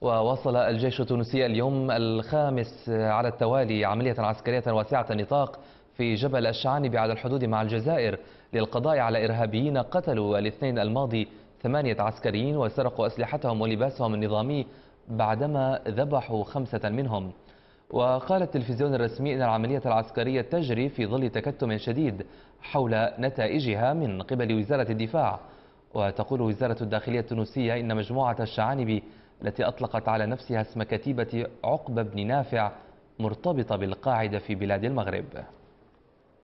ووصل الجيش التونسي اليوم الخامس على التوالي عملية عسكرية واسعة النطاق في جبل الشعانب على الحدود مع الجزائر للقضاء على إرهابيين قتلوا الاثنين الماضي ثمانية عسكريين وسرقوا أسلحتهم ولباسهم النظامي بعدما ذبحوا خمسة منهم وقال التلفزيون الرسمي أن العملية العسكرية تجري في ظل تكتم شديد حول نتائجها من قبل وزارة الدفاع وتقول وزارة الداخلية التونسية إن مجموعة الشعانبي التي أطلقت على نفسها اسم كتيبة عقبة بن نافع مرتبطة بالقاعدة في بلاد المغرب